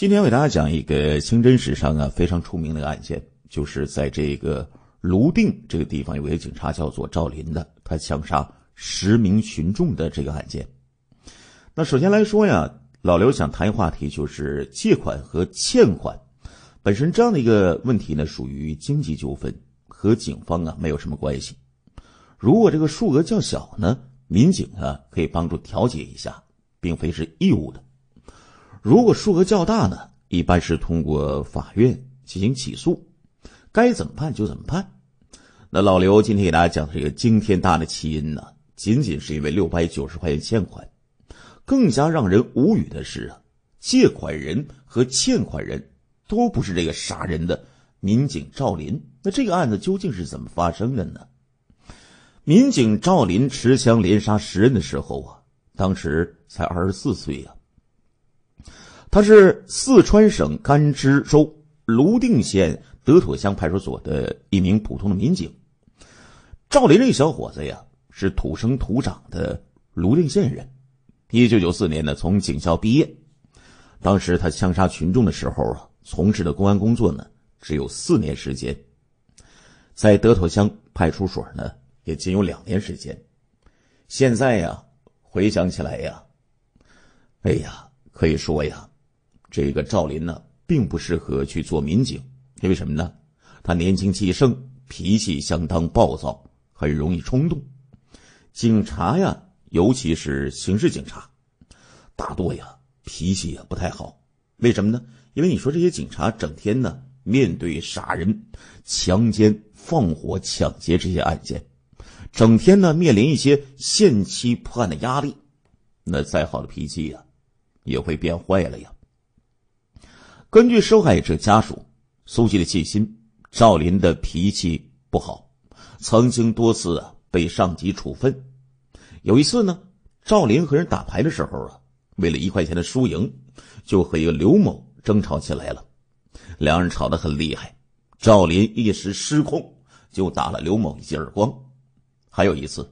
今天我给大家讲一个清真史上啊非常出名的一个案件，就是在这个泸定这个地方有一个警察叫做赵林的，他枪杀十名群众的这个案件。那首先来说呀，老刘想谈一话题，就是借款和欠款本身这样的一个问题呢，属于经济纠纷，和警方啊没有什么关系。如果这个数额较小呢，民警啊可以帮助调解一下，并非是义务的。如果数额较大呢，一般是通过法院进行起诉，该怎么判就怎么判。那老刘今天给大家讲的这个惊天大的起因呢，仅仅是因为六百九十块钱欠款。更加让人无语的是啊，借款人和欠款人都不是这个杀人的民警赵林。那这个案子究竟是怎么发生的呢？民警赵林持枪连杀十人的时候啊，当时才二十四岁呀。他是四川省甘孜州泸定县德妥乡派出所的一名普通的民警，赵雷这小伙子呀，是土生土长的泸定县人。一九九四年呢，从警校毕业。当时他枪杀群众的时候啊，从事的公安工作呢，只有四年时间，在德妥乡派出所呢，也仅有两年时间。现在呀，回想起来呀，哎呀，可以说呀。这个赵林呢，并不适合去做民警，因为什么呢？他年轻气盛，脾气相当暴躁，很容易冲动。警察呀，尤其是刑事警察，大多呀脾气也不太好。为什么呢？因为你说这些警察整天呢面对杀人、强奸、放火、抢劫这些案件，整天呢面临一些限期破案的压力，那再好的脾气呀，也会变坏了呀。根据受害者家属苏记的细心，赵林的脾气不好，曾经多次啊被上级处分。有一次呢，赵林和人打牌的时候啊，为了一块钱的输赢，就和一个刘某争吵起来了，两人吵得很厉害。赵林一时失控，就打了刘某一记耳光。还有一次，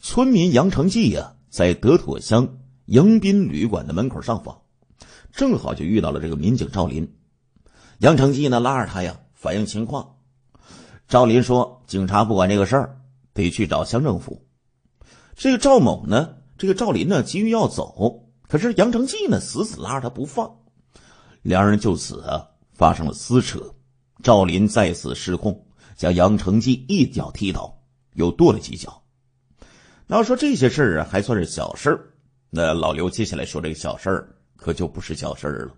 村民杨成记呀，在德妥乡迎宾旅馆的门口上访。正好就遇到了这个民警赵林，杨成基呢拉着他呀反映情况，赵林说：“警察不管这个事儿，得去找乡政府。”这个赵某呢，这个赵林呢急于要走，可是杨成基呢死死拉着他不放，两人就此啊发生了撕扯，赵林再次失控，将杨成基一脚踢倒，又跺了几脚。那要说这些事儿啊，还算是小事儿。那老刘接下来说这个小事儿。可就不是小事儿了。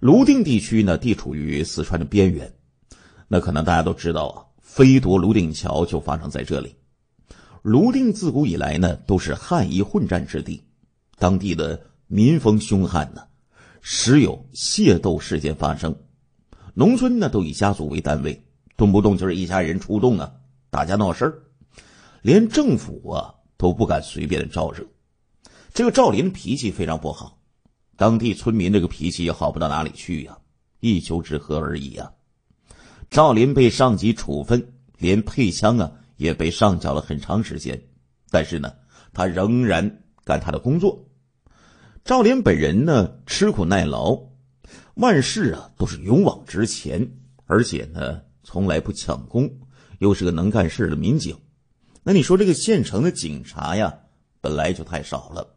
泸定地区呢，地处于四川的边缘，那可能大家都知道啊，飞夺泸定桥就发生在这里。泸定自古以来呢，都是汉夷混战之地，当地的民风凶悍呢，时有械斗事件发生。农村呢，都以家族为单位，动不动就是一家人出动啊，打架闹事儿，连政府啊都不敢随便招惹。这个赵林脾气非常不好，当地村民这个脾气也好不到哪里去呀，一丘之貉而已啊。赵林被上级处分，连配枪啊也被上缴了很长时间，但是呢，他仍然干他的工作。赵林本人呢，吃苦耐劳，万事啊都是勇往直前，而且呢从来不抢功，又是个能干事的民警。那你说这个县城的警察呀，本来就太少了。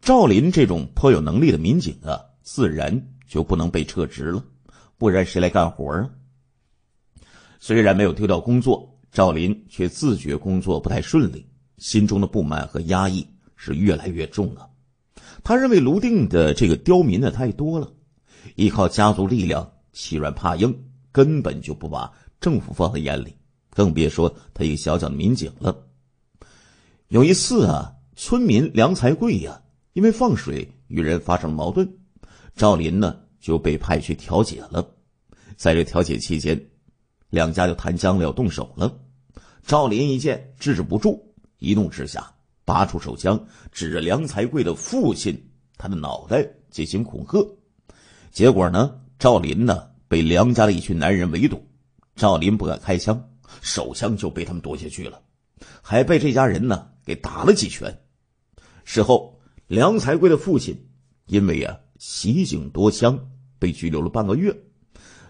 赵林这种颇有能力的民警啊，自然就不能被撤职了，不然谁来干活啊？虽然没有丢掉工作，赵林却自觉工作不太顺利，心中的不满和压抑是越来越重了。他认为泸定的这个刁民的太多了，依靠家族力量欺软怕硬，根本就不把政府放在眼里，更别说他一个小小的民警了。有一次啊，村民梁才贵呀。因为放水与人发生了矛盾，赵林呢就被派去调解了。在这调解期间，两家就谈僵了，要动手了。赵林一见制止不住，一怒之下拔出手枪，指着梁才贵的父亲他的脑袋进行恐吓。结果呢，赵林呢被梁家的一群男人围堵，赵林不敢开枪，手枪就被他们夺下去了，还被这家人呢给打了几拳。事后。梁才贵的父亲因为啊袭警夺枪被拘留了半个月，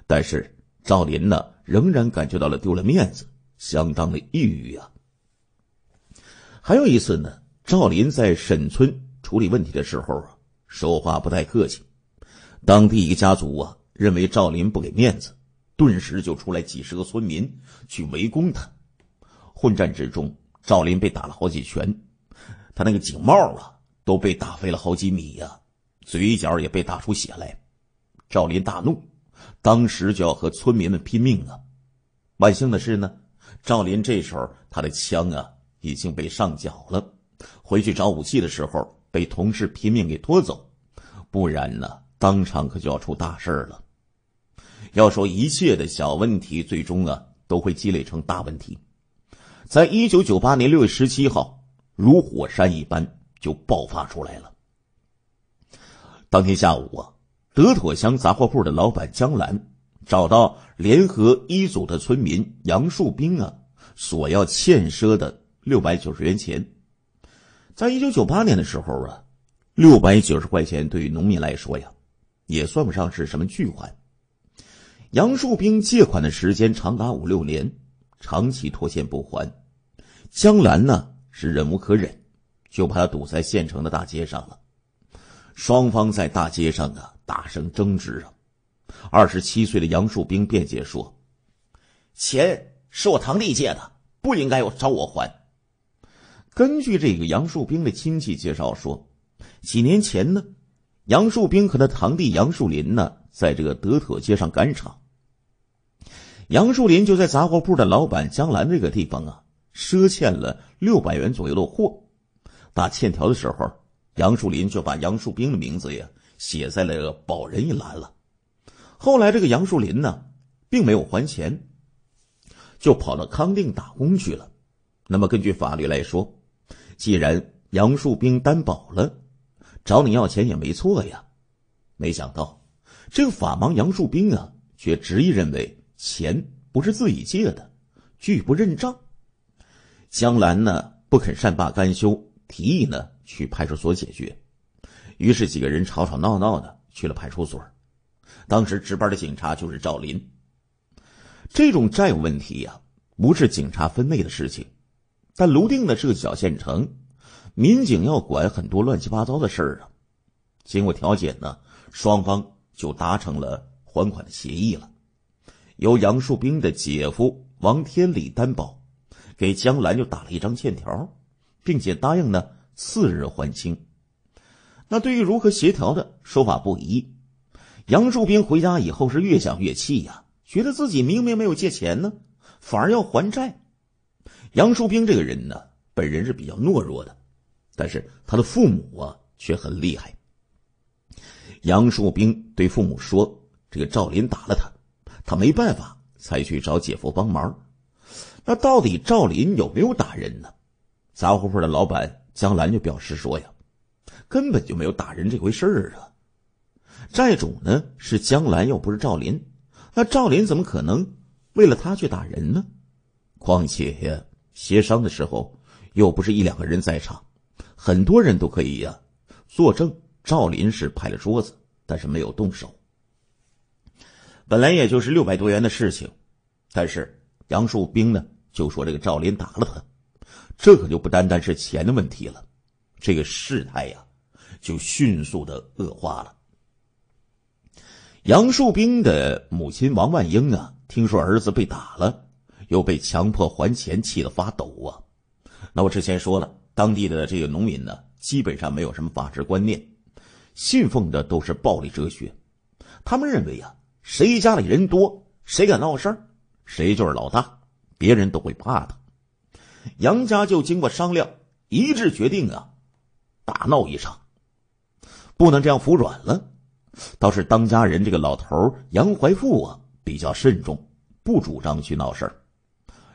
但是赵林呢仍然感觉到了丢了面子，相当的抑郁啊。还有一次呢，赵林在沈村处理问题的时候啊，说话不太客气，当地一个家族啊认为赵林不给面子，顿时就出来几十个村民去围攻他，混战之中赵林被打了好几拳，他那个警帽啊。都被打飞了好几米呀，嘴角也被打出血来。赵林大怒，当时就要和村民们拼命啊！万幸的是呢，赵林这时候他的枪啊已经被上缴了。回去找武器的时候，被同事拼命给拖走，不然呢，当场可就要出大事了。要说一切的小问题，最终啊都会积累成大问题。在一九九八年六月十七号，如火山一般。就爆发出来了。当天下午啊，德妥乡杂货铺的老板江兰找到联合一组的村民杨树兵啊，索要欠赊的六百九十元钱。在一九九八年的时候啊，六百九十块钱对于农民来说呀，也算不上是什么巨款。杨树兵借款的时间长达五六年，长期拖欠不还，江兰呢是忍无可忍。就把他堵在县城的大街上了。双方在大街上啊大声争执啊。二十七岁的杨树兵辩解说：“钱是我堂弟借的，不应该要找我还。”根据这个杨树兵的亲戚介绍说，几年前呢，杨树兵和他堂弟杨树林呢，在这个德妥街上赶场。杨树林就在杂货铺的老板江兰这个地方啊，赊欠了六百元左右的货。打欠条的时候，杨树林就把杨树兵的名字呀写在了保人一栏了。后来这个杨树林呢，并没有还钱，就跑到康定打工去了。那么根据法律来说，既然杨树兵担保了，找你要钱也没错呀。没想到这个法盲杨树兵啊，却执意认为钱不是自己借的，拒不认账。江兰呢，不肯善罢甘休。提议呢，去派出所解决。于是几个人吵吵闹闹的去了派出所。当时值班的警察就是赵林。这种债务问题呀，不是警察分内的事情。但泸定呢是个小县城，民警要管很多乱七八糟的事儿啊。经过调解呢，双方就达成了还款的协议了。由杨树兵的姐夫王天礼担保，给江兰就打了一张欠条。并且答应呢，次日还清。那对于如何协调的说法不一。杨树兵回家以后是越想越气呀，觉得自己明明没有借钱呢，反而要还债。杨树兵这个人呢，本人是比较懦弱的，但是他的父母啊却很厉害。杨树兵对父母说：“这个赵林打了他，他没办法，才去找姐夫帮忙。”那到底赵林有没有打人呢？杂货铺的老板江兰就表示说：“呀，根本就没有打人这回事儿啊！债主呢是江兰，又不是赵林，那赵林怎么可能为了他去打人呢？况且呀，协商的时候又不是一两个人在场，很多人都可以呀作证。赵林是拍了桌子，但是没有动手。本来也就是六百多元的事情，但是杨树兵呢就说这个赵林打了他。”这可就不单单是钱的问题了，这个事态呀，就迅速的恶化了。杨树兵的母亲王万英啊，听说儿子被打了，又被强迫还钱，气得发抖啊。那我之前说了，当地的这个农民呢，基本上没有什么法治观念，信奉的都是暴力哲学。他们认为啊，谁家里人多，谁敢闹事谁就是老大，别人都会怕他。杨家就经过商量，一致决定啊，大闹一场，不能这样服软了。倒是当家人这个老头杨怀富啊，比较慎重，不主张去闹事儿。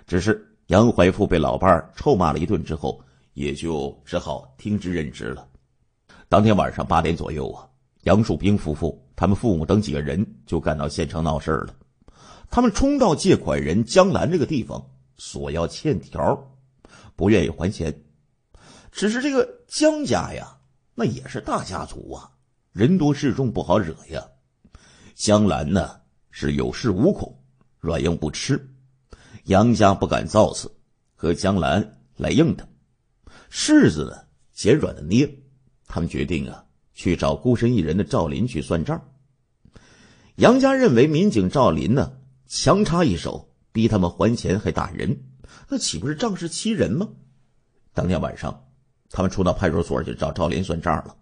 只是杨怀富被老伴儿臭骂了一顿之后，也就只好听之任之了。当天晚上八点左右啊，杨树兵夫妇他们父母等几个人就赶到县城闹事儿了。他们冲到借款人江兰这个地方索要欠条。不愿意还钱，只是这个江家呀，那也是大家族啊，人多势众，不好惹呀。江兰呢是有恃无恐，软硬不吃，杨家不敢造次，和江兰来硬的，柿子呢捡软的捏。他们决定啊去找孤身一人的赵林去算账。杨家认为民警赵林呢强插一手，逼他们还钱还打人。那岂不是仗势欺人吗？当天晚上，他们冲到派出所去找赵林算账了，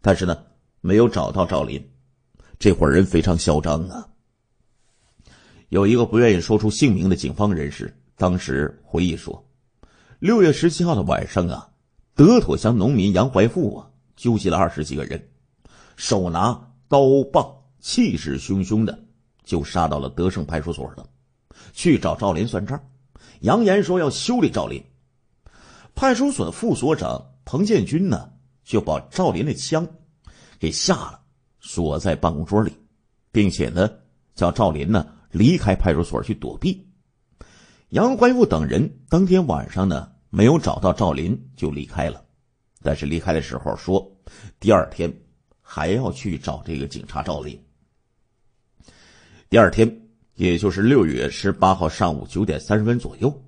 但是呢，没有找到赵林。这伙人非常嚣张啊！有一个不愿意说出姓名的警方人士，当时回忆说：“六月十七号的晚上啊，德妥乡农民杨怀富啊纠集了二十几个人，手拿刀棒，气势汹汹的就杀到了德胜派出所了，去找赵林算账。”扬言说要修理赵林，派出所的副所长彭建军呢，就把赵林的枪给下了，锁在办公桌里，并且呢，叫赵林呢离开派出所去躲避。杨怀富等人当天晚上呢，没有找到赵林就离开了，但是离开的时候说，第二天还要去找这个警察赵林。第二天。也就是六月十八号上午九点三十分左右，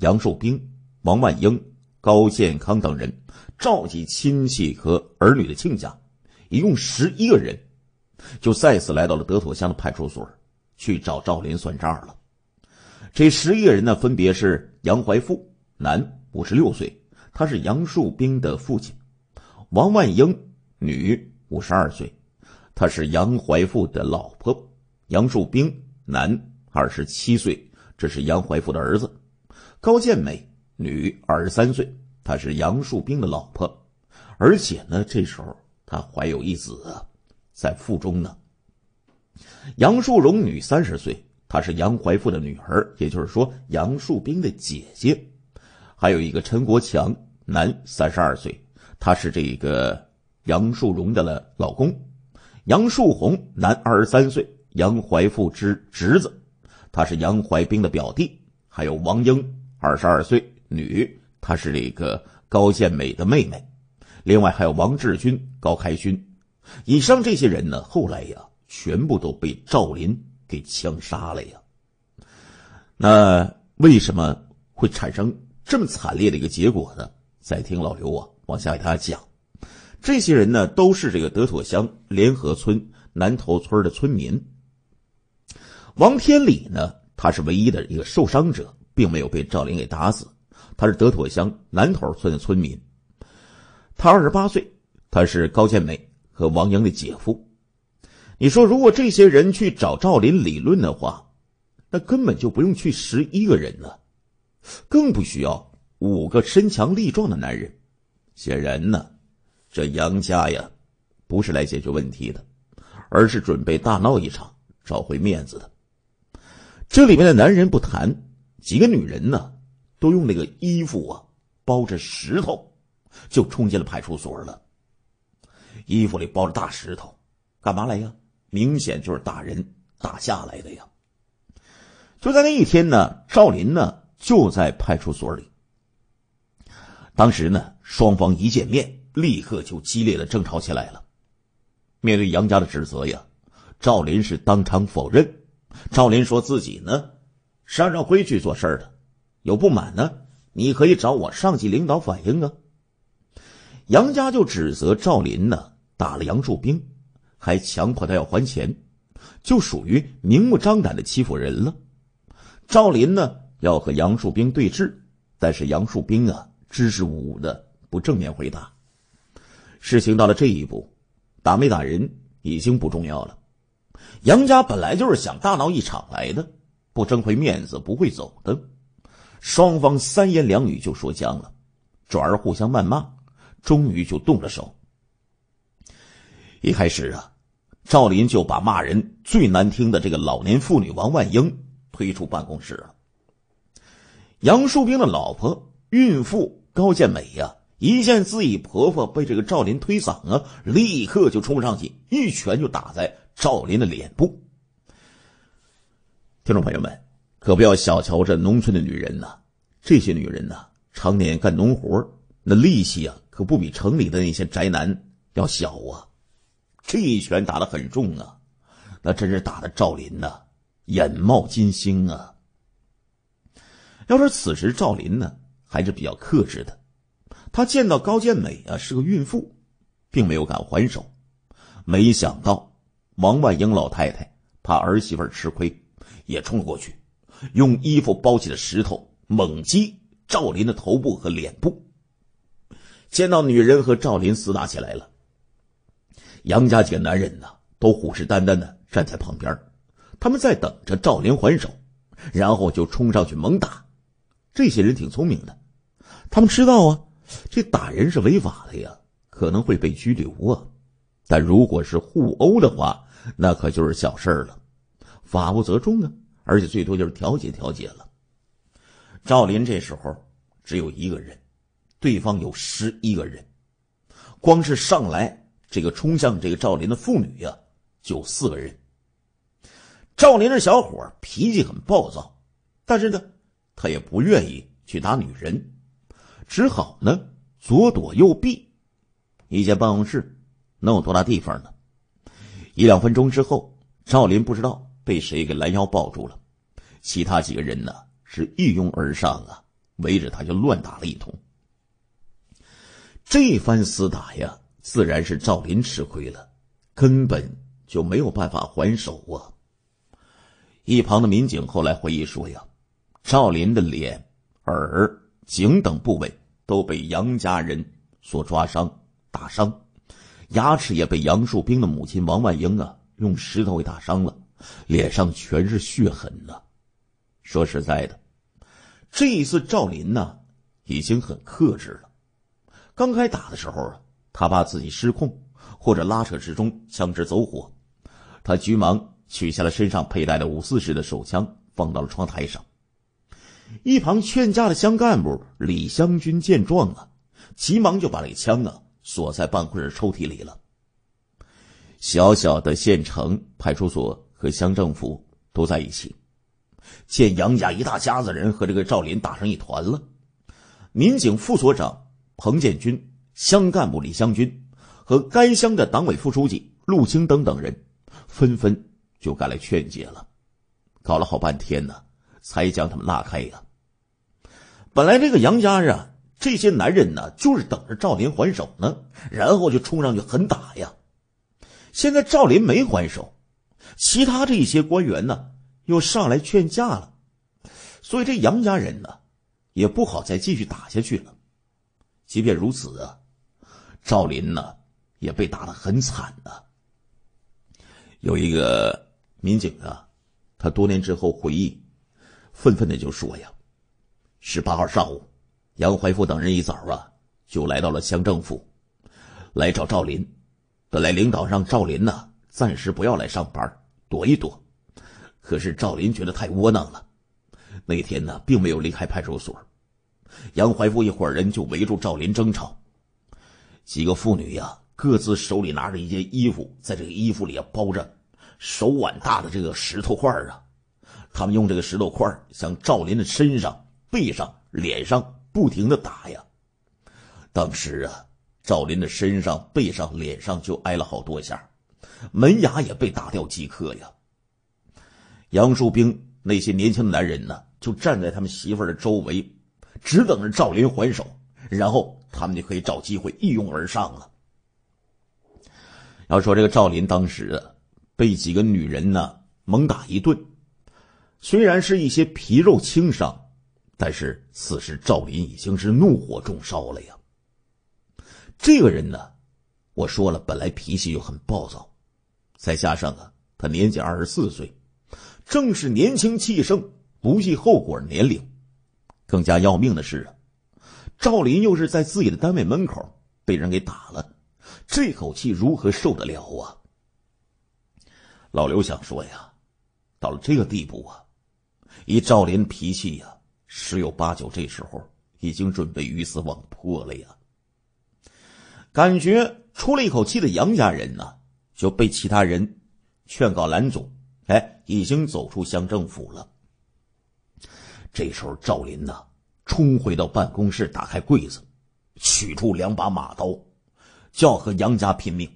杨树兵、王万英、高健康等人召集亲戚和儿女的亲家，一共十一个人，就再次来到了德妥乡的派出所，去找赵林算账了。这十一个人呢，分别是杨怀富，男，五十六岁，他是杨树兵的父亲；王万英，女，五十二岁，她是杨怀富的老婆；杨树兵。男，二十七岁，这是杨怀福的儿子，高建美，女，二十三岁，她是杨树兵的老婆，而且呢，这时候她怀有一子在腹中呢。杨树荣，女，三十岁，她是杨怀富的女儿，也就是说杨树兵的姐姐。还有一个陈国强，男，三十二岁，他是这个杨树荣的老公。杨树红，男，二十三岁。杨怀富之侄子，他是杨怀兵的表弟，还有王英，二十二岁，女，她是这个高建美的妹妹。另外还有王志军、高开勋。以上这些人呢，后来呀，全部都被赵林给枪杀了呀。那为什么会产生这么惨烈的一个结果呢？再听老刘啊，往下给他讲，这些人呢，都是这个德妥乡联合村南头村的村民。王天礼呢？他是唯一的一个受伤者，并没有被赵林给打死。他是德妥乡南头村的村民，他二十八岁，他是高建美和王英的姐夫。你说，如果这些人去找赵林理论的话，那根本就不用去十一个人呢，更不需要五个身强力壮的男人。显然呢，这杨家呀，不是来解决问题的，而是准备大闹一场，找回面子的。这里面的男人不谈，几个女人呢，都用那个衣服啊包着石头，就冲进了派出所了。衣服里包着大石头，干嘛来呀？明显就是打人打下来的呀。就在那一天呢，赵林呢就在派出所里。当时呢，双方一见面，立刻就激烈的争吵起来了。面对杨家的指责呀，赵林是当场否认。赵林说自己呢是按照规矩做事儿的，有不满呢，你可以找我上级领导反映啊。杨家就指责赵林呢打了杨树兵，还强迫他要还钱，就属于明目张胆的欺负人了。赵林呢要和杨树兵对峙，但是杨树兵啊支支吾吾的不正面回答。事情到了这一步，打没打人已经不重要了。杨家本来就是想大闹一场来的，不争回面子不会走的。双方三言两语就说僵了，转而互相谩骂，终于就动了手。一开始啊，赵林就把骂人最难听的这个老年妇女王万英推出办公室了。杨树兵的老婆孕妇高建美呀，一见自己婆婆被这个赵林推搡啊，立刻就冲上去一拳就打在。赵林的脸部，听众朋友们可不要小瞧这农村的女人呐！这些女人呐，常年干农活，那力气啊，可不比城里的那些宅男要小啊！这一拳打的很重啊，那真是打的赵林呐，眼冒金星啊！要说此时赵林呢，还是比较克制的，他见到高建美啊是个孕妇，并没有敢还手，没想到。王万英老太太怕儿媳妇吃亏，也冲了过去，用衣服包起了石头，猛击赵林的头部和脸部。见到女人和赵林厮打起来了，杨家几个男人呢，都虎视眈眈的站在旁边，他们在等着赵林还手，然后就冲上去猛打。这些人挺聪明的，他们知道啊，这打人是违法的呀，可能会被拘留啊，但如果是互殴的话。那可就是小事了，法不责众啊！而且最多就是调解调解了。赵林这时候只有一个人，对方有十一个人，光是上来这个冲向这个赵林的妇女呀，就四个人。赵林这小伙脾气很暴躁，但是呢，他也不愿意去打女人，只好呢左躲右避。一间办公室能有多大地方呢？一两分钟之后，赵林不知道被谁给拦腰抱住了，其他几个人呢是一拥而上啊，围着他就乱打了一通。这番厮打呀，自然是赵林吃亏了，根本就没有办法还手啊。一旁的民警后来回忆说呀，赵林的脸、耳、颈等部位都被杨家人所抓伤、打伤。牙齿也被杨树兵的母亲王万英啊用石头给打伤了，脸上全是血痕呢。说实在的，这一次赵林呢已经很克制了。刚开打的时候啊，他怕自己失控或者拉扯之中枪支走火，他急忙取下了身上佩戴的五四式的手枪，放到了窗台上。一旁劝架的乡干部李湘军见状啊，急忙就把那个枪啊。锁在办公室抽屉里了。小小的县城派出所和乡政府都在一起，见杨家一大家子人和这个赵林打成一团了，民警副所长彭建军、乡干部李湘军和该乡的党委副书记陆青灯等人纷纷就赶来劝解了，搞了好半天呢，才将他们拉开呀。本来这个杨家啊。这些男人呢，就是等着赵林还手呢，然后就冲上去狠打呀。现在赵林没还手，其他这一些官员呢，又上来劝架了，所以这杨家人呢，也不好再继续打下去了。即便如此，啊，赵林呢，也被打得很惨啊。有一个民警啊，他多年之后回忆，愤愤的就说：“呀，十八号上午。”杨怀富等人一早啊，就来到了乡政府，来找赵林。本来领导让赵林呢，暂时不要来上班，躲一躲。可是赵林觉得太窝囊了，那天呢，并没有离开派出所。杨怀富一伙人就围住赵林争吵。几个妇女呀，各自手里拿着一件衣服，在这个衣服里啊，包着手腕大的这个石头块啊。他们用这个石头块向赵林的身上、背上、脸上。不停的打呀，当时啊，赵林的身上、背上、脸上就挨了好多下，门牙也被打掉几颗呀。杨树兵那些年轻的男人呢，就站在他们媳妇儿的周围，只等着赵林还手，然后他们就可以找机会一拥而上了。要说这个赵林当时啊，被几个女人呢猛打一顿，虽然是一些皮肉轻伤。但是此时赵林已经是怒火中烧了呀。这个人呢，我说了，本来脾气就很暴躁，再加上啊，他年仅二十四岁，正是年轻气盛、不计后果年龄。更加要命的是啊，赵林又是在自己的单位门口被人给打了，这口气如何受得了啊？老刘想说呀，到了这个地步啊，以赵林脾气呀。十有八九，这时候已经准备鱼死网破了呀！感觉出了一口气的杨家人呢，就被其他人劝告兰总：“哎，已经走出乡政府了。”这时候赵林呢，冲回到办公室，打开柜子，取出两把马刀，就要和杨家拼命。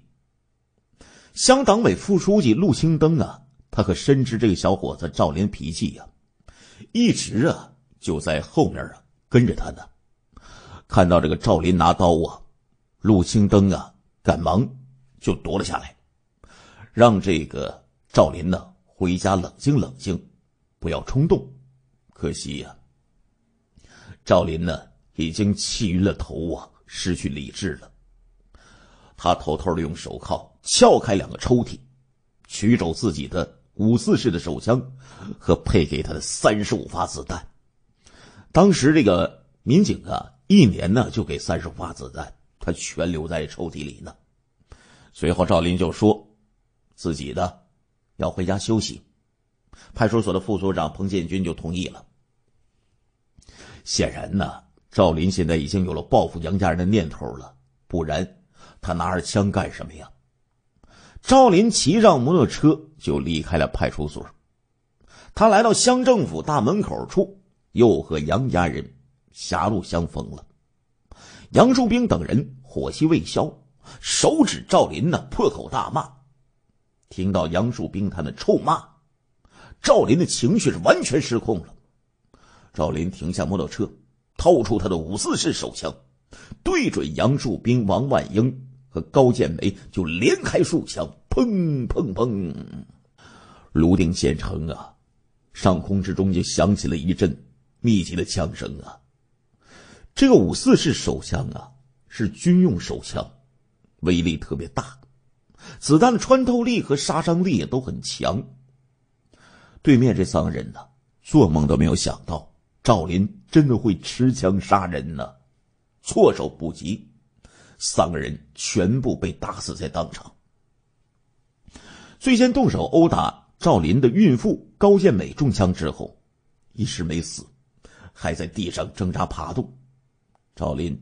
乡党委副书记陆青灯啊，他可深知这个小伙子赵林脾气呀，一直啊。就在后面啊，跟着他呢。看到这个赵林拿刀啊，陆青灯啊，赶忙就夺了下来，让这个赵林呢回家冷静冷静，不要冲动。可惜呀，赵林呢已经气晕了头啊，失去理智了。他偷偷的用手铐撬开两个抽屉，取走自己的五四式的手枪和配给他的三十五发子弹。当时这个民警啊，一年呢就给三十发子弹，他全留在抽屉里呢。随后赵林就说：“自己的要回家休息。”派出所的副所长彭建军就同意了。显然呢，赵林现在已经有了报复杨家人的念头了，不然他拿着枪干什么呀？赵林骑上摩托车就离开了派出所，他来到乡政府大门口处。又和杨家人狭路相逢了。杨树兵等人火气未消，手指赵林呢，破口大骂。听到杨树兵他们臭骂，赵林的情绪是完全失控了。赵林停下摩托车，掏出他的五四式手枪，对准杨树兵、王万英和高建梅，就连开数枪，砰砰砰！泸定县城啊，上空之中就响起了一阵。密集的枪声啊！这个五四式手枪啊，是军用手枪，威力特别大，子弹的穿透力和杀伤力也都很强。对面这三个人呢，做梦都没有想到赵林真的会持枪杀人呢，措手不及，三个人全部被打死在当场。最先动手殴打赵林的孕妇高建美中枪之后，一时没死。还在地上挣扎爬动，赵林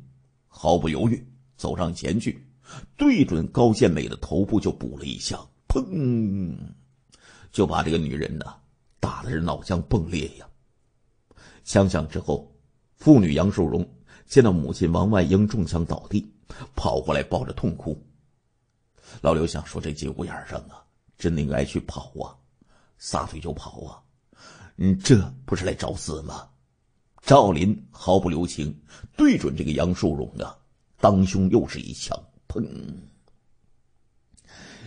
毫不犹豫走上前去，对准高建美的头部就补了一枪，砰，就把这个女人呐打的是脑浆迸裂呀！枪响之后，妇女杨树荣见到母亲王万英中枪倒地，跑过来抱着痛哭。老刘想说，这节骨眼上啊，真的应该去跑啊，撒腿就跑啊，你这不是来找死吗？赵林毫不留情，对准这个杨树荣啊，当胸又是一枪，砰！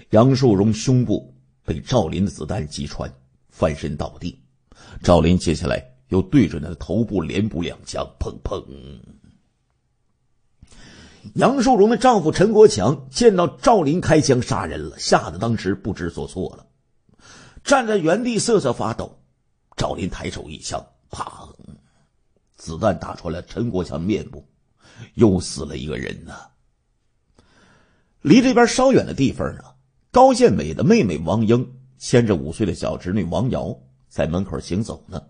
杨树荣胸部被赵林的子弹击穿，翻身倒地。赵林接下来又对准他的头部连补两枪，砰砰！杨树荣的丈夫陈国强见到赵林开枪杀人了，吓得当时不知所措了，站在原地瑟瑟发抖。赵林抬手一枪，啪！子弹打穿了陈国强面部，又死了一个人呢。离这边稍远的地方呢，高建伟的妹妹王英牵着五岁的小侄女王瑶在门口行走呢。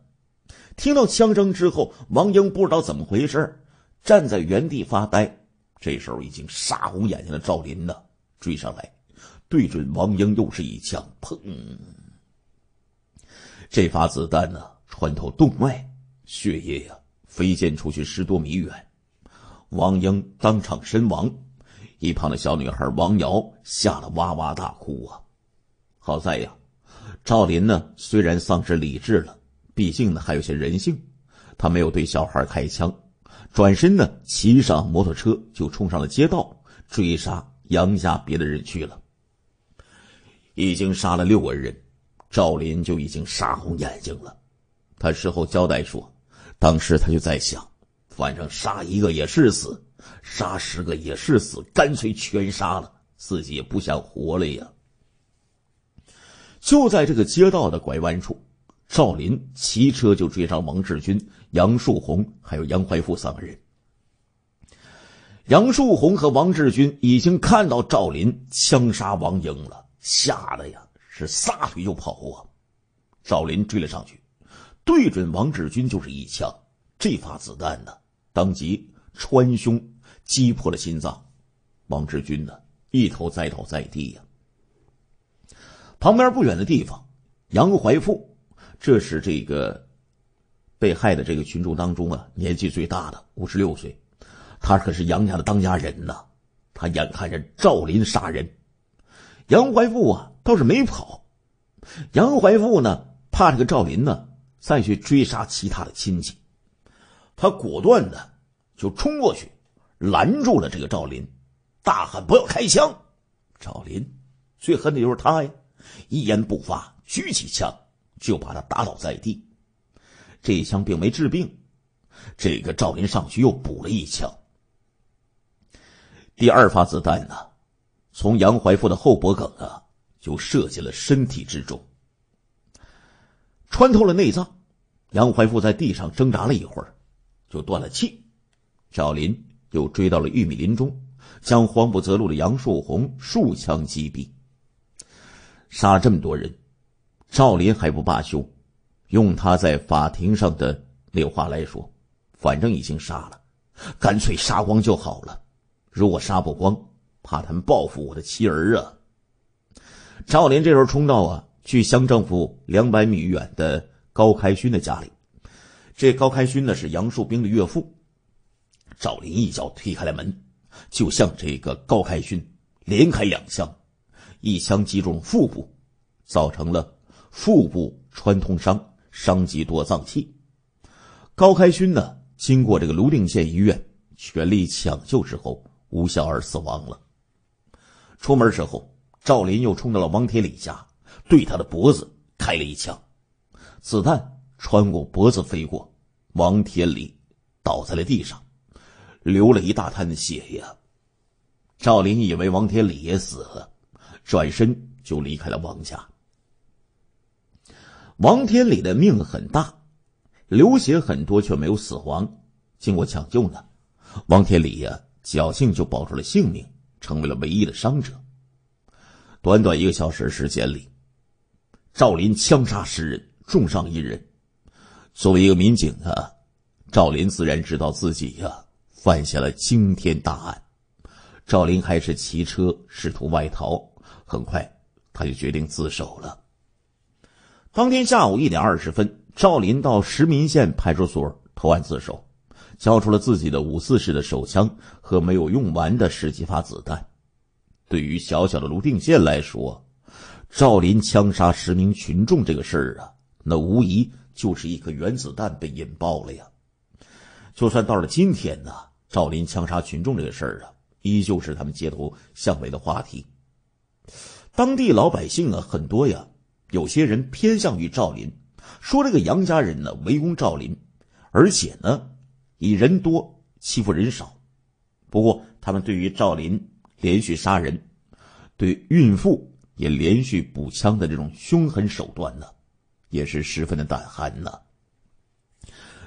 听到枪声之后，王英不知道怎么回事站在原地发呆。这时候已经杀红眼睛的赵林呢，追上来，对准王英又是一枪，砰！这发子弹呢，穿透动脉，血液呀。飞溅出去十多米远，王英当场身亡。一旁的小女孩王瑶吓得哇哇大哭啊！好在呀，赵林呢虽然丧失理智了，毕竟呢还有些人性，他没有对小孩开枪。转身呢，骑上摩托车就冲上了街道追杀杨家别的人去了。已经杀了六个人，赵林就已经杀红眼睛了。他事后交代说。当时他就在想，反正杀一个也是死，杀十个也是死，干脆全杀了，自己也不想活了呀。就在这个街道的拐弯处，赵林骑车就追上王志军、杨树红还有杨怀富三个人。杨树红和王志军已经看到赵林枪杀王英了，吓得呀是撒腿就跑啊！赵林追了上去。对准王志军就是一枪，这发子弹呢，当即穿胸击破了心脏，王志军呢一头栽倒在地呀。旁边不远的地方，杨怀富，这是这个被害的这个群众当中啊，年纪最大的，五十六岁，他可是杨家的当家人呢。他眼看着赵林杀人，杨怀富啊倒是没跑，杨怀富呢怕这个赵林呢。再去追杀其他的亲戚，他果断的就冲过去，拦住了这个赵林，大喊不要开枪。赵林最恨的就是他呀，一言不发，举起枪就把他打倒在地。这一枪并没治病，这个赵林上去又补了一枪。第二发子弹呢，从杨怀富的后脖梗啊，就射进了身体之中。穿透了内脏，杨怀富在地上挣扎了一会儿，就断了气。赵林又追到了玉米林中，将慌不择路的杨树红数枪击毙。杀这么多人，赵林还不罢休。用他在法庭上的那话来说，反正已经杀了，干脆杀光就好了。如果杀不光，怕他们报复我的妻儿啊！赵林这时候冲到啊。去乡政府两百米远的高开勋的家里，这高开勋呢是杨树兵的岳父。赵林一脚踢开了门，就向这个高开勋连开两枪，一枪击中腹部，造成了腹部穿通伤，伤及多脏器。高开勋呢经过这个泸定县医院全力抢救之后，无效而死亡了。出门之后，赵林又冲到了王铁李家。对他的脖子开了一枪，子弹穿过脖子飞过，王天礼倒在了地上，流了一大滩的血呀！赵林以为王天礼也死了，转身就离开了王家。王天礼的命很大，流血很多却没有死亡，经过抢救呢，王天礼呀侥幸就保住了性命，成为了唯一的伤者。短短一个小时时间里。赵林枪杀十人，重伤一人。作为一个民警啊，赵林自然知道自己呀犯下了惊天大案。赵林开始骑车试图外逃，很快他就决定自首了。当天下午一点二十分，赵林到石民县派出所投案自首，交出了自己的五四式的手枪和没有用完的十几发子弹。对于小小的泸定县来说，赵林枪杀十名群众这个事儿啊，那无疑就是一颗原子弹被引爆了呀！就算到了今天呢，赵林枪杀群众这个事儿啊，依旧是他们街头巷尾的话题。当地老百姓啊，很多呀，有些人偏向于赵林，说这个杨家人呢围攻赵林，而且呢以人多欺负人少。不过他们对于赵林连续杀人，对孕妇。也连续补枪的这种凶狠手段呢，也是十分的胆寒呢。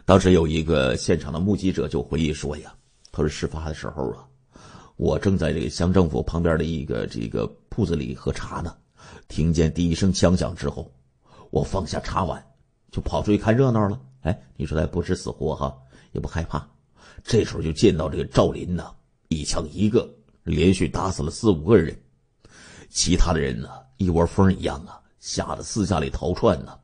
当时有一个现场的目击者就回忆说呀：“他说事发的时候啊，我正在这个乡政府旁边的一个这个铺子里喝茶呢，听见第一声枪响之后，我放下茶碗就跑出去看热闹了。哎，你说他不知死活哈，也不害怕。这时候就见到这个赵林呢，一枪一个，连续打死了四五个人。”其他的人呢，一窝蜂一样啊，吓得四下里逃窜呢。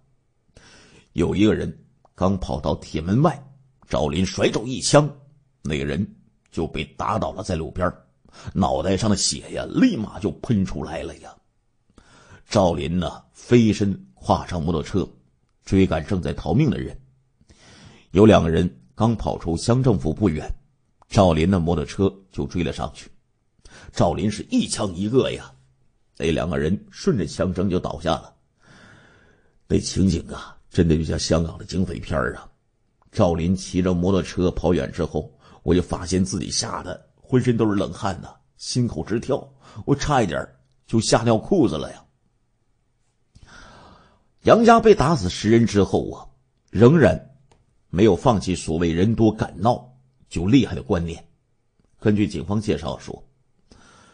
有一个人刚跑到铁门外，赵林甩手一枪，那个人就被打倒了，在路边，脑袋上的血呀，立马就喷出来了呀。赵林呢，飞身跨上摩托车，追赶正在逃命的人。有两个人刚跑出乡政府不远，赵林的摩托车就追了上去。赵林是一枪一个呀。那两个人顺着枪声就倒下了，那情景啊，真的就像香港的警匪片啊！赵林骑着摩托车跑远之后，我就发现自己吓得浑身都是冷汗呐，心口直跳，我差一点就吓尿裤子了呀！杨家被打死十人之后啊，仍然没有放弃所谓“人多敢闹就厉害”的观念。根据警方介绍说，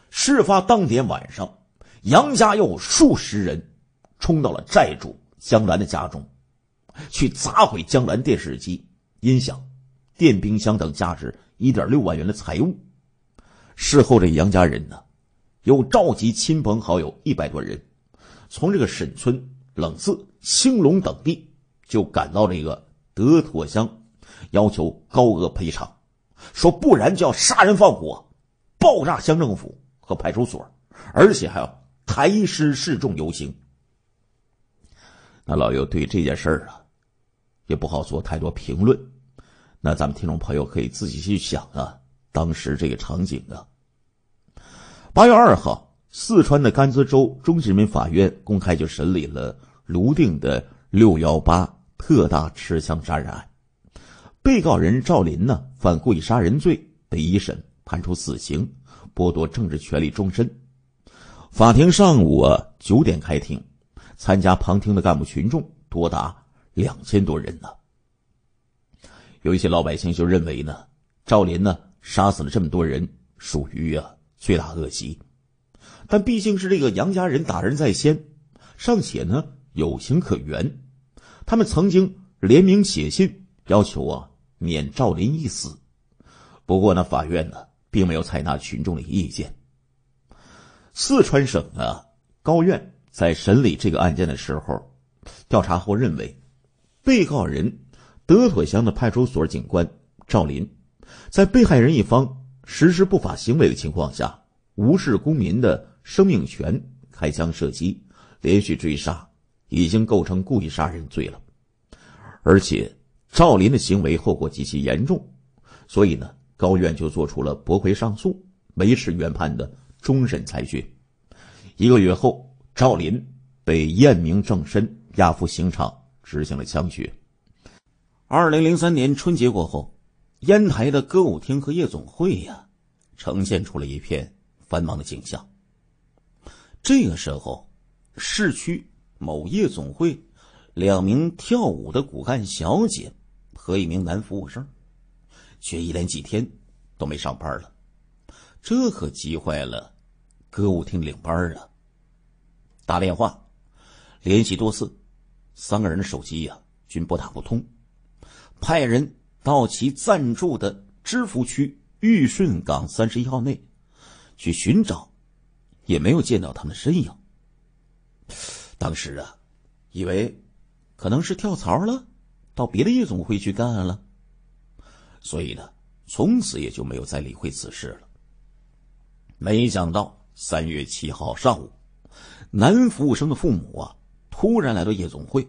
事发当天晚上。杨家又数十人冲到了债主江兰的家中，去砸毁江兰电视机、音响、电冰箱等价值一点六万元的财物。事后，这杨家人呢，又召集亲朋好友一百多人，从这个沈村、冷寺、兴隆等地就赶到这个德妥乡，要求高额赔偿，说不然就要杀人放火，爆炸乡政府和派出所，而且还要。抬尸示众游行，那老尤对这件事儿啊，也不好做太多评论。那咱们听众朋友可以自己去想啊，当时这个场景啊。八月二号，四川的甘孜州中级人民法院公开就审理了泸定的六幺八特大持枪杀人案，被告人赵林呢，犯故意杀人罪，被一审判处死刑，剥夺政治权利终身。法庭上午啊九点开庭，参加旁听的干部群众多达两千多人呢。有一些老百姓就认为呢，赵林呢杀死了这么多人，属于啊罪大恶极。但毕竟是这个杨家人打人在先，尚且呢有情可原。他们曾经联名写信要求啊免赵林一死，不过呢法院呢并没有采纳群众的意见。四川省的高院在审理这个案件的时候，调查后认为，被告人德妥乡的派出所警官赵林，在被害人一方实施不法行为的情况下，无视公民的生命权，开枪射击，连续追杀，已经构成故意杀人罪了。而且赵林的行为后果极其严重，所以呢，高院就做出了驳回上诉，维持原判的。终审裁决，一个月后，赵林被验明正身，押赴刑场执行了枪决。二零零三年春节过后，烟台的歌舞厅和夜总会呀，呈现出了一片繁忙的景象。这个时候，市区某夜总会，两名跳舞的骨干小姐和一名男服务生，却一连几天都没上班了，这可急坏了。歌舞厅领班啊，打电话联系多次，三个人的手机呀均拨打不通，派人到其暂住的知罘区玉顺港三十一号内去寻找，也没有见到他们的身影。当时啊，以为可能是跳槽了，到别的夜总会去干了，所以呢，从此也就没有再理会此事了。没想到。三月七号上午，男服务生的父母啊，突然来到夜总会，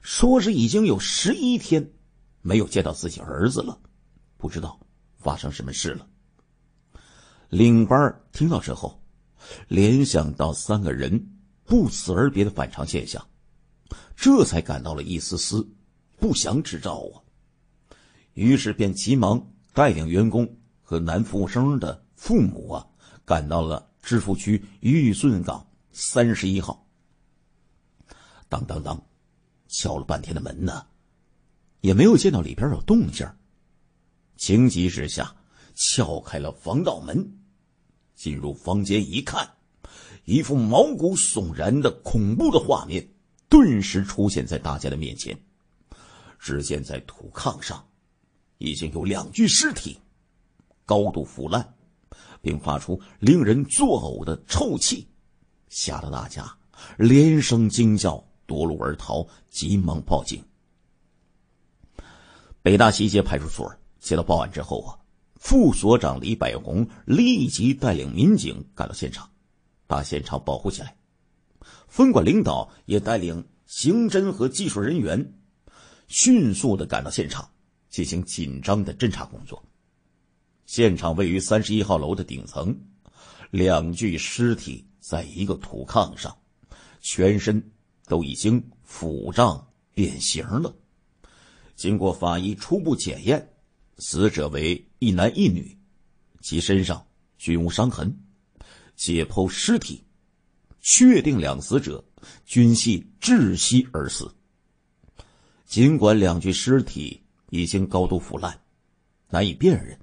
说是已经有十一天没有见到自己儿子了，不知道发生什么事了。领班听到之后，联想到三个人不辞而别的反常现象，这才感到了一丝丝不祥之兆啊，于是便急忙带领员工和男服务生的父母啊，赶到了。支付区玉顺港三十一号。当当当，敲了半天的门呢，也没有见到里边有动静情急之下，撬开了防盗门，进入房间一看，一副毛骨悚然的恐怖的画面顿时出现在大家的面前。只见在土炕上，已经有两具尸体，高度腐烂。并发出令人作呕的臭气，吓得大家连声惊叫，夺路而逃，急忙报警。北大西街派出所接到报案之后啊，副所长李百红立即带领民警赶到现场，把现场保护起来，分管领导也带领刑侦和技术人员迅速的赶到现场，进行紧张的侦查工作。现场位于三十一号楼的顶层，两具尸体在一个土炕上，全身都已经腐胀变形了。经过法医初步检验，死者为一男一女，其身上均无伤痕。解剖尸体，确定两死者均系窒息而死。尽管两具尸体已经高度腐烂，难以辨认。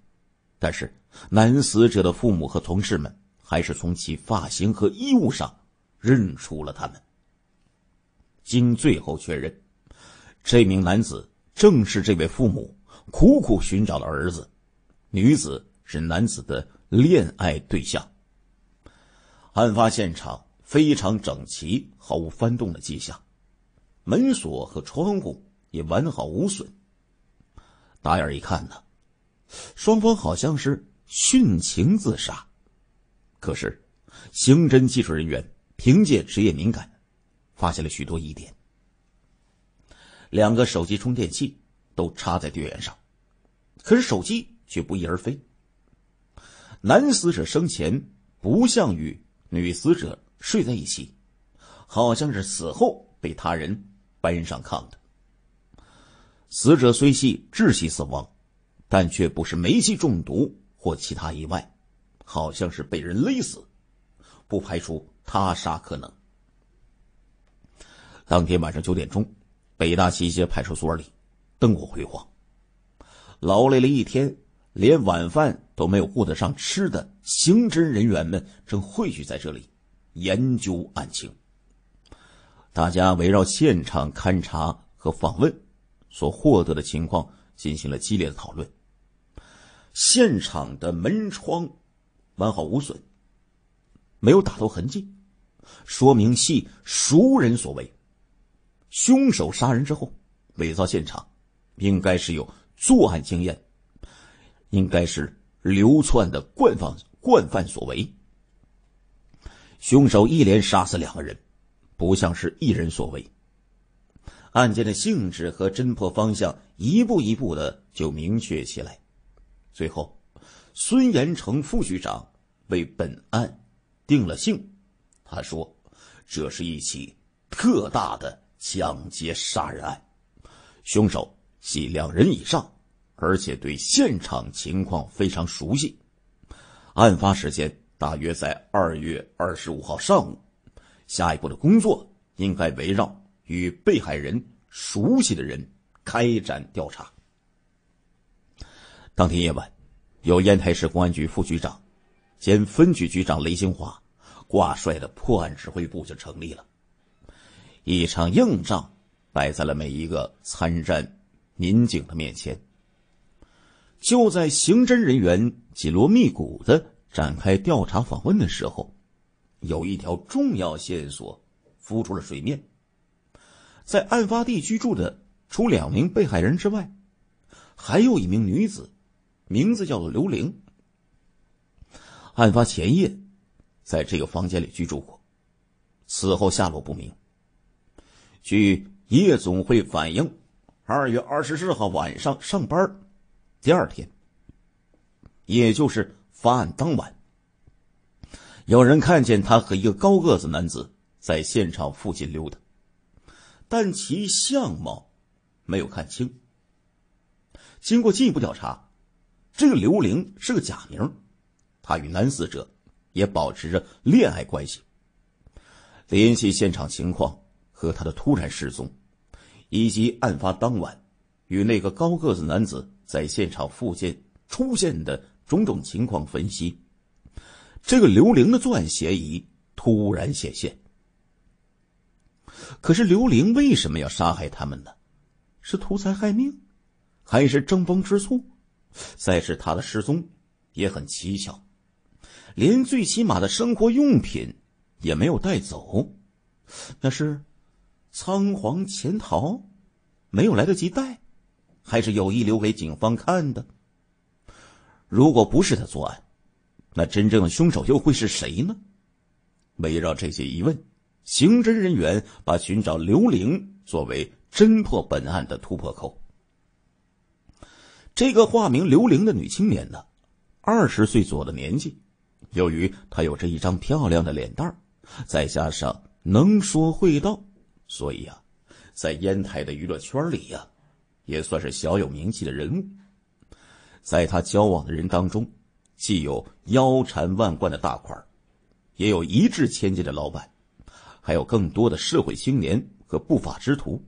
但是，男死者的父母和同事们还是从其发型和衣物上认出了他们。经最后确认，这名男子正是这位父母苦苦寻找的儿子，女子是男子的恋爱对象。案发现场非常整齐，毫无翻动的迹象，门锁和窗户也完好无损。打眼一看呢。双方好像是殉情自杀，可是，刑侦技术人员凭借职业敏感，发现了许多疑点。两个手机充电器都插在电源上，可是手机却不翼而飞。男死者生前不像与女死者睡在一起，好像是死后被他人搬上炕的。死者虽系窒息死亡。但却不是煤气中毒或其他意外，好像是被人勒死，不排除他杀可能。当天晚上九点钟，北大西街派出所里灯火辉煌。劳累了一天，连晚饭都没有顾得上吃的刑侦人员们正汇聚在这里，研究案情。大家围绕现场勘查和访问所获得的情况进行了激烈的讨论。现场的门窗完好无损，没有打斗痕迹，说明系熟人所为。凶手杀人之后伪造现场，应该是有作案经验，应该是流窜的惯犯惯犯所为。凶手一连杀死两个人，不像是一人所为。案件的性质和侦破方向一步一步的就明确起来。最后，孙延成副局长为本案定了性。他说：“这是一起特大的抢劫杀人案，凶手系两人以上，而且对现场情况非常熟悉。案发时间大约在二月二十五号上午。下一步的工作应该围绕与被害人熟悉的人开展调查。”当天夜晚，由烟台市公安局副局长、兼分局局长雷兴华挂帅的破案指挥部就成立了。一场硬仗摆在了每一个参战民警的面前。就在刑侦人员紧锣密鼓的展开调查访问的时候，有一条重要线索浮出了水面。在案发地居住的，除两名被害人之外，还有一名女子。名字叫做刘玲。案发前夜，在这个房间里居住过，此后下落不明。据夜总会反映，二月二十四号晚上上班，第二天，也就是发案当晚，有人看见他和一个高个子男子在现场附近溜达，但其相貌没有看清。经过进一步调查。这个刘玲是个假名，她与男死者也保持着恋爱关系。联系现场情况和她的突然失踪，以及案发当晚与那个高个子男子在现场附近出现的种种情况分析，这个刘玲的作案嫌疑突然显现。可是刘玲为什么要杀害他们呢？是图财害命，还是争风吃醋？再是他的失踪也很蹊跷，连最起码的生活用品也没有带走，那是仓皇潜逃，没有来得及带，还是有意留给警方看的？如果不是他作案，那真正的凶手又会是谁呢？围绕这些疑问，刑侦人员把寻找刘玲作为侦破本案的突破口。这个化名刘玲的女青年呢，二十岁左的年纪，由于她有着一张漂亮的脸蛋儿，再加上能说会道，所以呀，在烟台的娱乐圈里呀，也算是小有名气的人物。在她交往的人当中，既有腰缠万贯的大款，也有一掷千金的老板，还有更多的社会青年和不法之徒。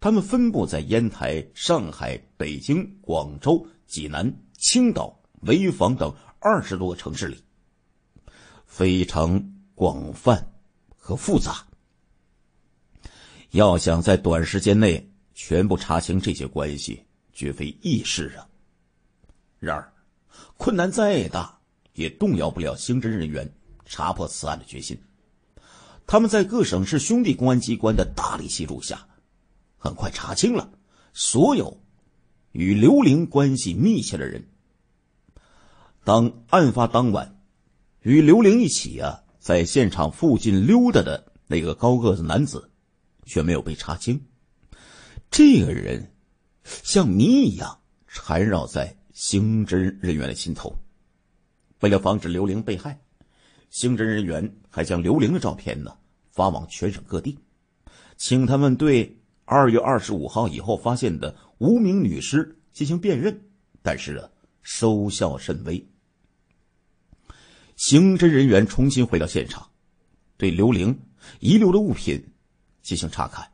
他们分布在烟台、上海、北京、广州、济南、青岛、潍坊等二十多个城市里，非常广泛和复杂。要想在短时间内全部查清这些关系，绝非易事啊！然而，困难再大，也动摇不了刑侦人员查破此案的决心。他们在各省市兄弟公安机关的大力协助下。很快查清了所有与刘玲关系密切的人。当案发当晚与刘玲一起啊，在现场附近溜达的那个高个子男子，却没有被查清。这个人像谜一样缠绕在刑侦人员的心头。为了防止刘玲被害，刑侦人员还将刘玲的照片呢发往全省各地，请他们对。二月二十五号以后发现的无名女尸进行辨认，但是啊收效甚微。刑侦人员重新回到现场，对刘玲遗留的物品进行查看，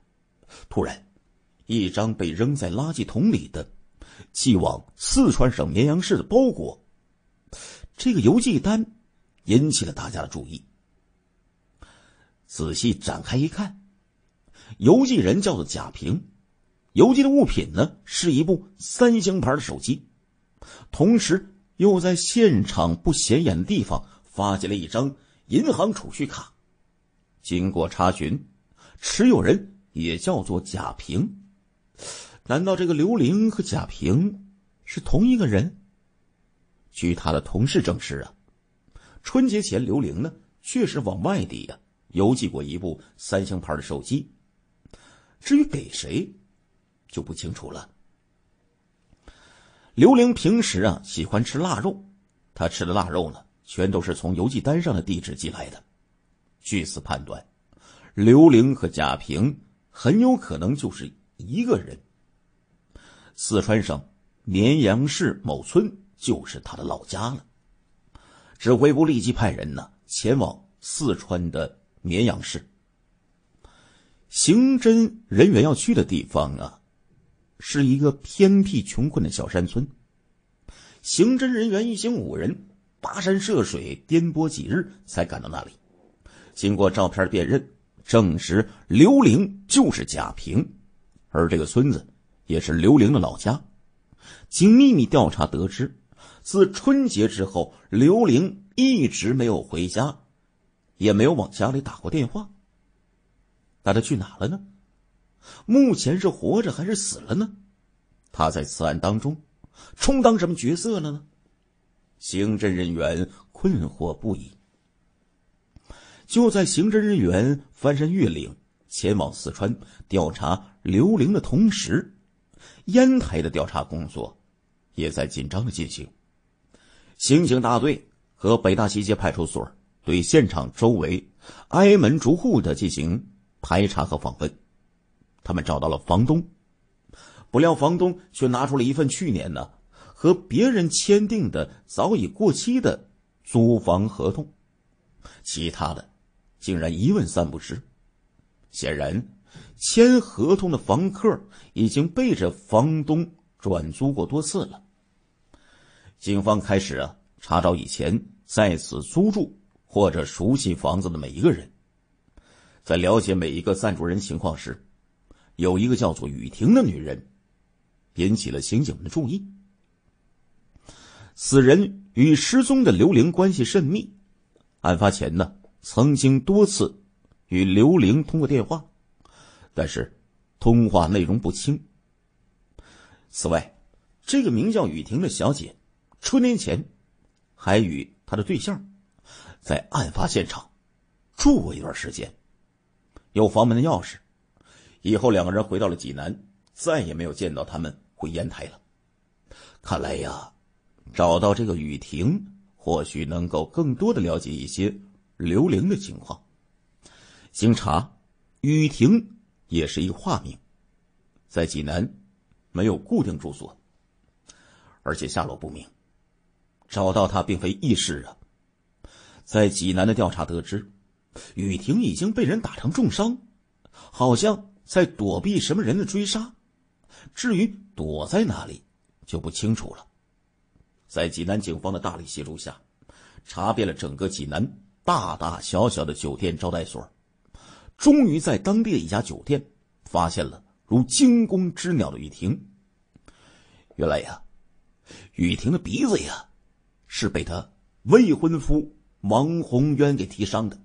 突然，一张被扔在垃圾桶里的寄往四川省绵阳市的包裹，这个邮寄单引起了大家的注意。仔细展开一看。邮寄人叫做贾平，邮寄的物品呢是一部三星牌的手机，同时又在现场不显眼的地方发现了一张银行储蓄卡，经过查询，持有人也叫做贾平。难道这个刘玲和贾平是同一个人？据他的同事证实啊，春节前刘玲呢确实往外地呀邮寄过一部三星牌的手机。至于给谁，就不清楚了。刘玲平时啊喜欢吃腊肉，她吃的腊肉呢，全都是从邮寄单上的地址寄来的。据此判断，刘玲和贾平很有可能就是一个人。四川省绵阳市某村就是他的老家了。指挥部立即派人呢前往四川的绵阳市。刑侦人员要去的地方啊，是一个偏僻穷困的小山村。刑侦人员一行五人跋山涉水，颠簸几日才赶到那里。经过照片辨认，证实刘玲就是贾平，而这个村子也是刘玲的老家。经秘密调查得知，自春节之后，刘玲一直没有回家，也没有往家里打过电话。那他去哪了呢？目前是活着还是死了呢？他在此案当中充当什么角色了呢？刑侦人员困惑不已。就在刑侦人员翻山越岭前往四川调查刘玲的同时，烟台的调查工作也在紧张的进行。刑警大队和北大西街派出所对现场周围挨门逐户的进行。排查和访问，他们找到了房东，不料房东却拿出了一份去年呢和别人签订的早已过期的租房合同，其他的竟然一问三不知。显然，签合同的房客已经背着房东转租过多次了。警方开始啊查找以前在此租住或者熟悉房子的每一个人。在了解每一个赞助人情况时，有一个叫做雨婷的女人引起了刑警们的注意。此人与失踪的刘玲关系甚密，案发前呢曾经多次与刘玲通过电话，但是通话内容不清。此外，这个名叫雨婷的小姐，春年前还与她的对象在案发现场住过一段时间。有房门的钥匙，以后两个人回到了济南，再也没有见到他们回烟台了。看来呀，找到这个雨婷，或许能够更多的了解一些刘玲的情况。经查，雨婷也是一个化名，在济南没有固定住所，而且下落不明，找到他并非易事啊。在济南的调查得知。雨婷已经被人打成重伤，好像在躲避什么人的追杀。至于躲在哪里，就不清楚了。在济南警方的大力协助下，查遍了整个济南大大小小的酒店、招待所，终于在当地的一家酒店发现了如惊弓之鸟的雨婷。原来呀，雨婷的鼻子呀，是被她未婚夫王宏渊给踢伤的。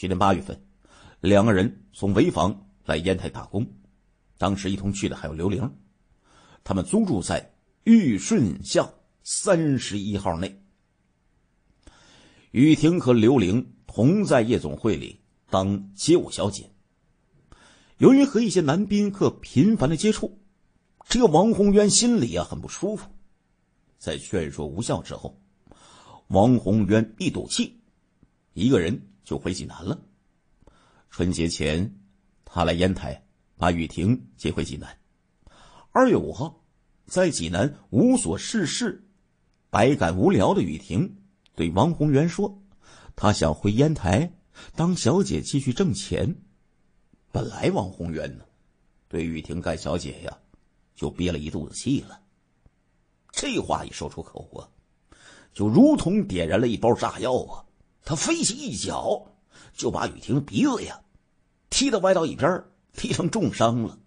去年八月份，两个人从潍坊来烟台打工，当时一同去的还有刘玲。他们租住在玉顺巷三十一号内。雨婷和刘玲同在夜总会里当街舞小姐。由于和一些男宾客频繁的接触，这个王宏渊心里啊很不舒服。在劝说无效之后，王宏渊一赌气，一个人。就回济南了。春节前，他来烟台把雨婷接回济南。二月五号，在济南无所事事、百感无聊的雨婷对王宏元说：“他想回烟台当小姐，继续挣钱。”本来王宏元呢，对雨婷干小姐呀，就憋了一肚子气了。这话一说出口啊，就如同点燃了一包炸药啊！他飞起一脚，就把雨婷鼻子呀踢得歪到一边，踢成重伤了。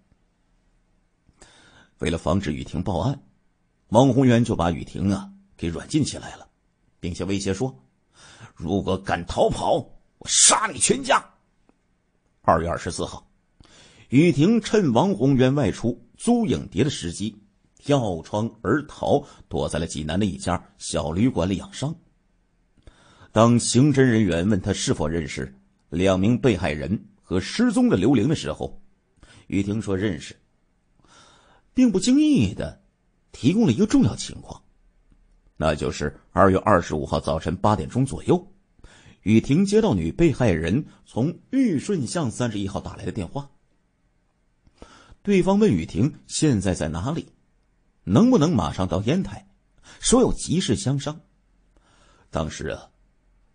为了防止雨婷报案，王宏元就把雨婷啊给软禁起来了，并且威胁说：“如果敢逃跑，我杀你全家。”二月二十四号，雨婷趁王宏元外出租影碟的时机，跳窗而逃，躲在了济南的一家小旅馆里养伤。当刑侦人员问他是否认识两名被害人和失踪的刘玲的时候，雨婷说认识，并不经意的提供了一个重要情况，那就是二月二十五号早晨八点钟左右，雨婷接到女被害人从玉顺巷三十一号打来的电话，对方问雨婷现在在哪里，能不能马上到烟台，说有急事相商。当时啊。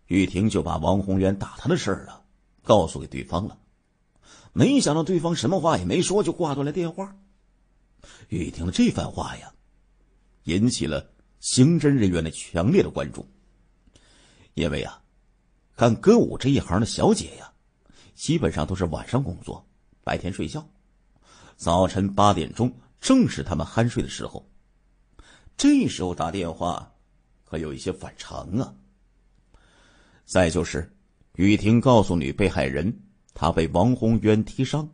玉婷就把王宏元打她的事儿了，告诉给对方了。没想到对方什么话也没说，就挂断了电话。玉婷的这番话呀，引起了刑侦人员的强烈的关注。因为啊，干歌舞这一行的小姐呀，基本上都是晚上工作，白天睡觉。早晨八点钟正是他们酣睡的时候，这时候打电话，可有一些反常啊。再就是，雨婷告诉女被害人，她被王宏渊踢伤，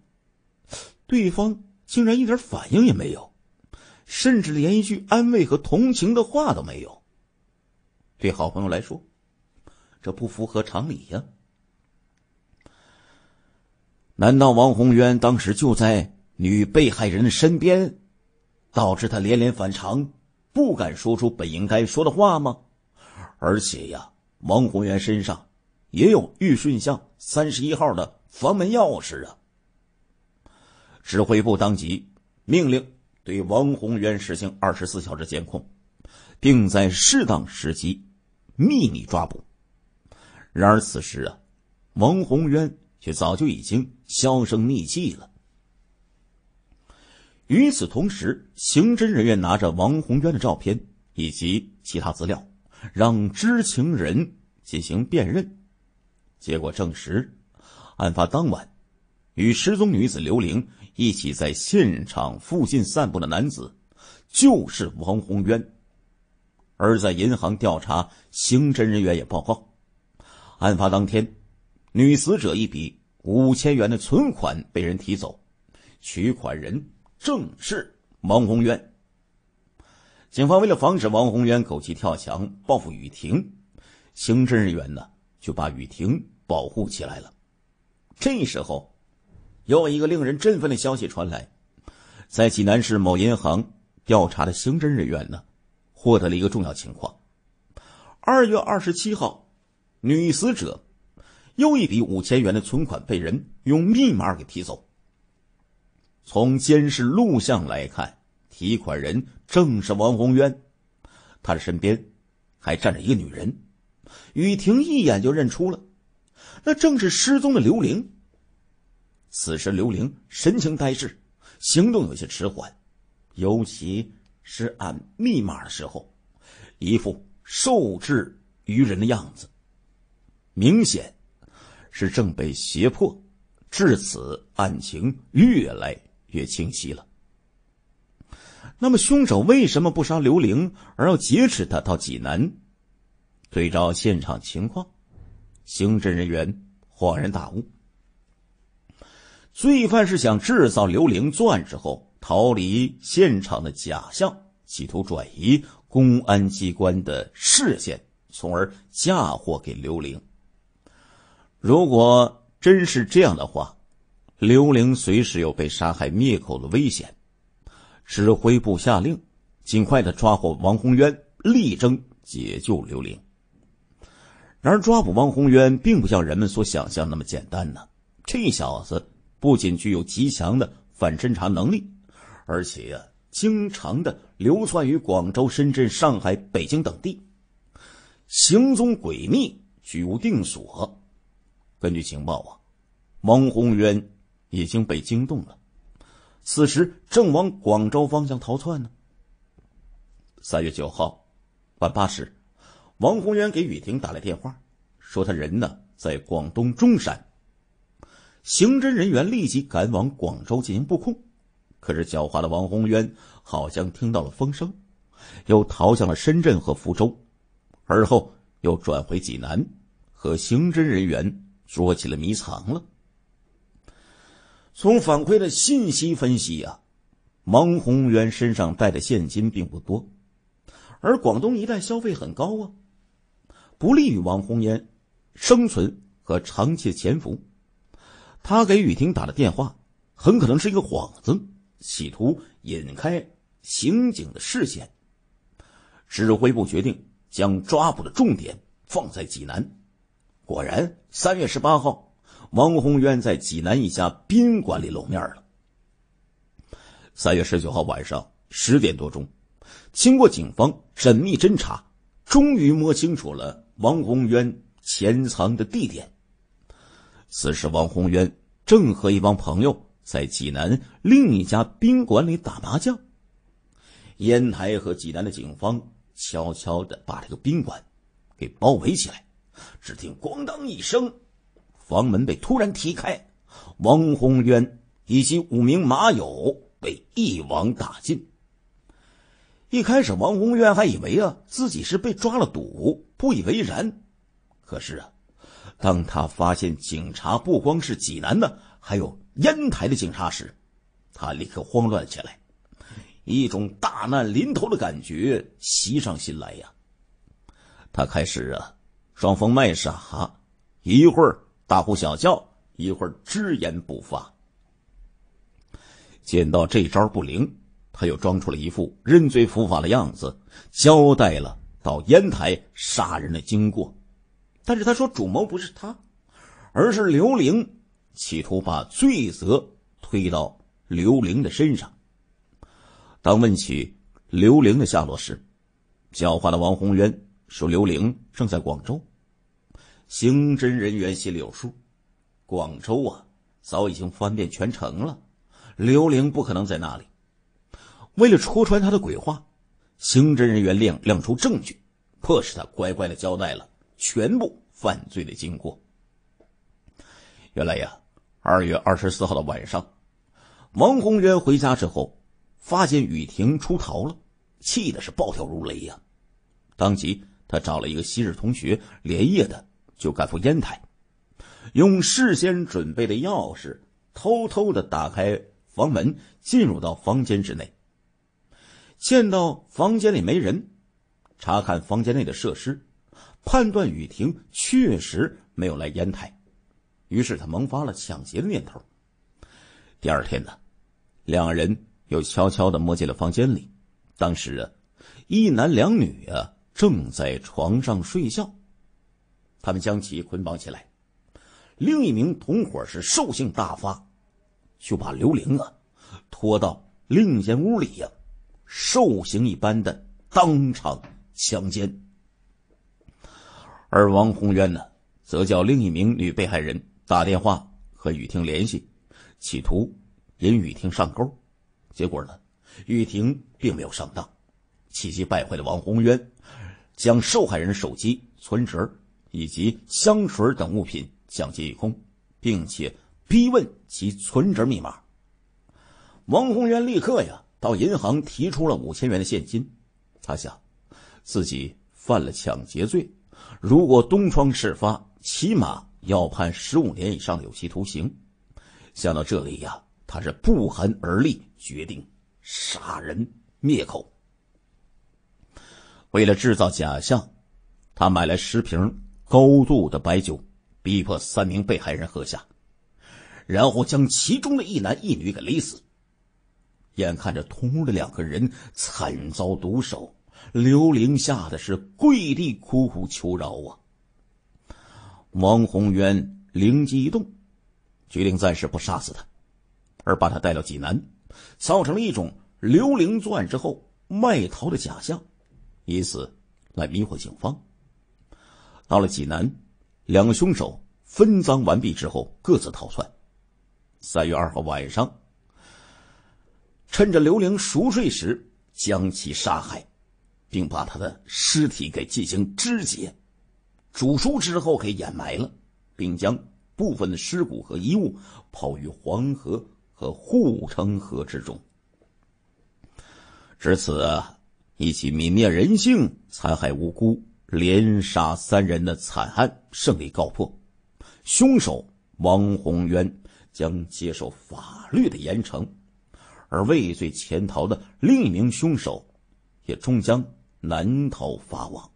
对方竟然一点反应也没有，甚至连一句安慰和同情的话都没有。对好朋友来说，这不符合常理呀。难道王宏渊当时就在女被害人的身边，导致他连连反常，不敢说出本应该说的话吗？而且呀。王宏渊身上也有玉顺巷三十一号的房门钥匙啊！指挥部当即命令对王宏渊实行二十四小时监控，并在适当时机秘密抓捕。然而此时啊，王宏渊却早就已经销声匿迹了。与此同时，刑侦人员拿着王宏渊的照片以及其他资料。让知情人进行辨认，结果证实，案发当晚与失踪女子刘玲一起在现场附近散步的男子就是王宏渊。而在银行调查，刑侦人员也报告，案发当天，女死者一笔五千元的存款被人提走，取款人正是王宏渊。警方为了防止王宏远狗急跳墙报复雨婷，刑侦人员呢就把雨婷保护起来了。这时候，又一个令人振奋的消息传来，在济南市某银行调查的刑侦人员呢，获得了一个重要情况：二月二十七号，女死者又一笔五千元的存款被人用密码给提走。从监视录像来看。提款人正是王宏渊，他的身边还站着一个女人，雨婷一眼就认出了，那正是失踪的刘玲。此时刘玲神情呆滞，行动有些迟缓，尤其是按密码的时候，一副受制于人的样子，明显是正被胁迫。至此，案情越来越清晰了。那么，凶手为什么不杀刘玲，而要劫持她到济南？对照现场情况，刑侦人员恍然大悟：罪犯是想制造刘玲作案之后逃离现场的假象，企图转移公安机关的视线，从而嫁祸给刘玲。如果真是这样的话，刘玲随时有被杀害灭口的危险。指挥部下令，尽快的抓获王宏渊，力争解救刘玲。然而，抓捕王宏渊并不像人们所想象那么简单呢。这小子不仅具有极强的反侦查能力，而且呀，经常的流窜于广州、深圳、上海、北京等地，行踪诡秘，居无定所。根据情报啊，王宏渊已经被惊动了。此时正往广州方向逃窜呢。三月九号，晚八时，王宏渊给雨婷打来电话，说他人呢在广东中山。刑侦人员立即赶往广州进行布控，可是狡猾的王宏渊好像听到了风声，又逃向了深圳和福州，而后又转回济南，和刑侦人员捉起了迷藏了。从反馈的信息分析啊，王宏元身上带的现金并不多，而广东一带消费很高啊，不利于王红媛生存和长期的潜伏。他给雨婷打的电话很可能是一个幌子，企图引开刑警的视线。指挥部决定将抓捕的重点放在济南。果然，三月十八号。王宏渊在济南一家宾馆里露面了。三月十九号晚上十点多钟，经过警方缜密侦查，终于摸清楚了王宏渊潜藏的地点。此时，王宏渊正和一帮朋友在济南另一家宾馆里打麻将。烟台和济南的警方悄悄的把这个宾馆给包围起来，只听“咣当”一声。房门被突然踢开，王宏渊以及五名马友被一网打尽。一开始，王宏渊还以为啊自己是被抓了赌，不以为然。可是啊，当他发现警察不光是济南的，还有烟台的警察时，他立刻慌乱起来，一种大难临头的感觉袭上心来呀。他开始啊，装疯卖傻，一会儿。大呼小叫一会儿，只言不发。见到这招不灵，他又装出了一副认罪伏法的样子，交代了到烟台杀人的经过。但是他说主谋不是他，而是刘玲，企图把罪责推到刘玲的身上。当问起刘玲的下落时，狡猾的王宏渊说刘玲正在广州。刑侦人员心里有数，广州啊，早已经翻遍全城了，刘玲不可能在那里。为了戳穿他的鬼话，刑侦人员亮亮出证据，迫使他乖乖的交代了全部犯罪的经过。原来呀，二月二十四号的晚上，王宏渊回家之后，发现雨婷出逃了，气的是暴跳如雷呀。当即，他找了一个昔日同学，连夜的。就赶赴烟台，用事先准备的钥匙偷偷的打开房门，进入到房间之内。见到房间里没人，查看房间内的设施，判断雨婷确实没有来烟台，于是他萌发了抢劫的念头。第二天呢，两人又悄悄的摸进了房间里。当时啊，一男两女啊正在床上睡觉。他们将其捆绑起来，另一名同伙是兽性大发，就把刘玲啊拖到另一间屋里呀，兽刑一般的当场强奸。而王宏渊呢，则叫另一名女被害人打电话和雨婷联系，企图引雨婷上钩。结果呢，雨婷并没有上当，气急败坏的王宏渊将受害人手机、存折。以及香水等物品抢劫一空，并且逼问其存折密码。王宏元立刻呀到银行提出了五千元的现金。他想，自己犯了抢劫罪，如果东窗事发，起码要判十五年以上的有期徒刑。想到这里呀，他是不寒而栗，决定杀人灭口。为了制造假象，他买来十瓶。高度的白酒，逼迫三名被害人喝下，然后将其中的一男一女给勒死。眼看着同屋的两个人惨遭毒手，刘玲吓得是跪地苦苦求饶啊！王宏渊灵机一动，决定暂时不杀死他，而把他带到济南，造成了一种刘玲作案之后卖逃的假象，以此来迷惑警方。到了济南，两个凶手分赃完毕之后各自逃窜。三月二号晚上，趁着刘玲熟睡时将其杀害，并把他的尸体给进行肢解、煮熟之后给掩埋了，并将部分的尸骨和衣物抛于黄河和护城河之中。至此，一起泯灭人性、残害无辜。连杀三人的惨案胜利告破，凶手王宏渊将接受法律的严惩，而畏罪潜逃的另一名凶手，也终将难逃法网。